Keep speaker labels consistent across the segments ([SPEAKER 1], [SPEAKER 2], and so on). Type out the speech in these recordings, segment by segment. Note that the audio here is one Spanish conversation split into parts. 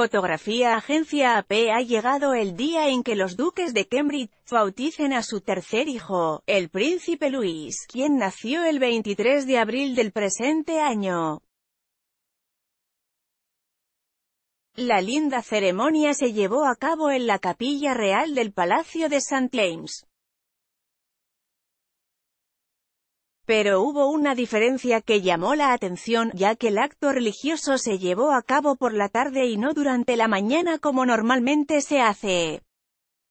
[SPEAKER 1] Fotografía Agencia AP ha llegado el día en que los duques de Cambridge bauticen a su tercer hijo, el príncipe Luis, quien nació el 23 de abril del presente año. La linda ceremonia se llevó a cabo en la Capilla Real del Palacio de St. James. Pero hubo una diferencia que llamó la atención, ya que el acto religioso se llevó a cabo por la tarde y no durante la mañana como normalmente se hace.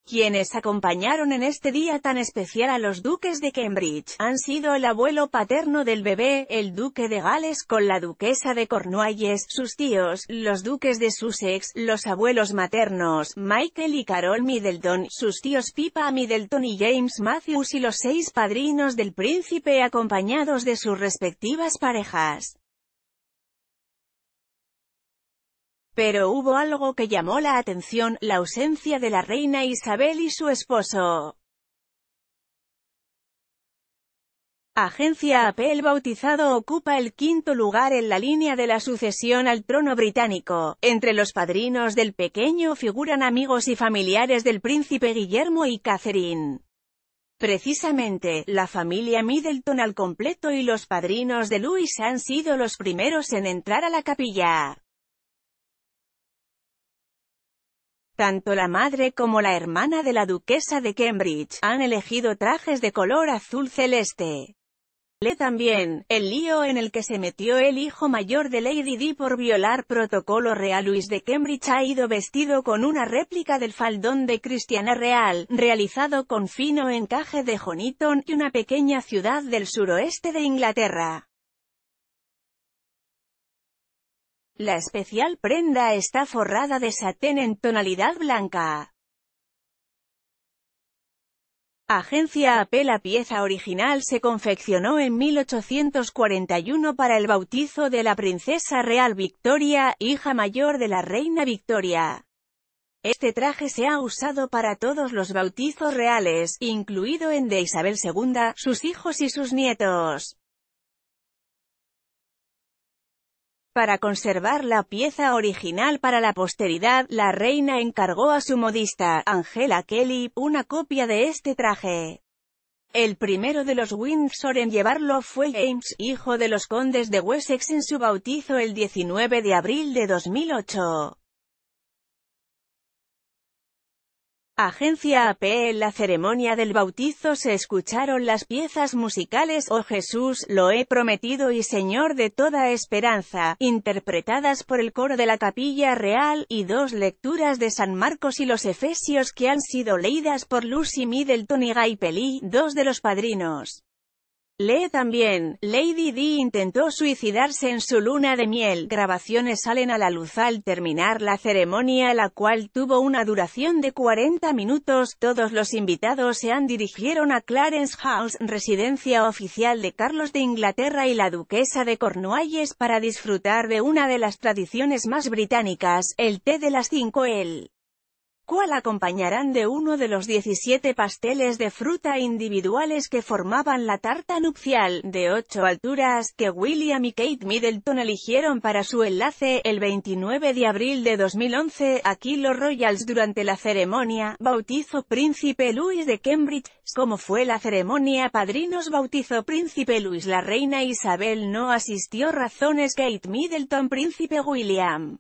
[SPEAKER 1] Quienes acompañaron en este día tan especial a los duques de Cambridge, han sido el abuelo paterno del bebé, el duque de Gales con la duquesa de Cornualles, sus tíos, los duques de Sussex, los abuelos maternos, Michael y Carol Middleton, sus tíos Pipa Middleton y James Matthews y los seis padrinos del príncipe acompañados de sus respectivas parejas. Pero hubo algo que llamó la atención, la ausencia de la reina Isabel y su esposo. Agencia AP el bautizado ocupa el quinto lugar en la línea de la sucesión al trono británico. Entre los padrinos del pequeño figuran amigos y familiares del príncipe Guillermo y Catherine. Precisamente, la familia Middleton al completo y los padrinos de Luis han sido los primeros en entrar a la capilla. Tanto la madre como la hermana de la duquesa de Cambridge, han elegido trajes de color azul celeste. Le también, el lío en el que se metió el hijo mayor de Lady Di por violar protocolo real Luis de Cambridge ha ido vestido con una réplica del faldón de Cristiana Real, realizado con fino encaje de Honiton y una pequeña ciudad del suroeste de Inglaterra. La especial prenda está forrada de satén en tonalidad blanca. Agencia AP La pieza original se confeccionó en 1841 para el bautizo de la princesa real Victoria, hija mayor de la reina Victoria. Este traje se ha usado para todos los bautizos reales, incluido en de Isabel II, sus hijos y sus nietos. Para conservar la pieza original para la posteridad, la reina encargó a su modista, Angela Kelly, una copia de este traje. El primero de los Windsor en llevarlo fue James, hijo de los condes de Wessex en su bautizo el 19 de abril de 2008. Agencia AP En la ceremonia del bautizo se escucharon las piezas musicales Oh Jesús, lo he prometido y Señor de toda esperanza, interpretadas por el coro de la Capilla Real, y dos lecturas de San Marcos y los Efesios que han sido leídas por Lucy Middleton y Guy Pelly, dos de los padrinos. Lee también, Lady Di intentó suicidarse en su luna de miel. Grabaciones salen a la luz al terminar la ceremonia la cual tuvo una duración de 40 minutos. Todos los invitados se han dirigieron a Clarence House, residencia oficial de Carlos de Inglaterra y la duquesa de Cornualles para disfrutar de una de las tradiciones más británicas, el té de las 5 el cual acompañarán de uno de los 17 pasteles de fruta individuales que formaban la tarta nupcial, de ocho alturas, que William y Kate Middleton eligieron para su enlace, el 29 de abril de 2011, aquí los Royals durante la ceremonia, bautizo Príncipe Luis de Cambridge, como fue la ceremonia padrinos bautizó Príncipe Luis la reina Isabel no asistió razones Kate Middleton Príncipe William.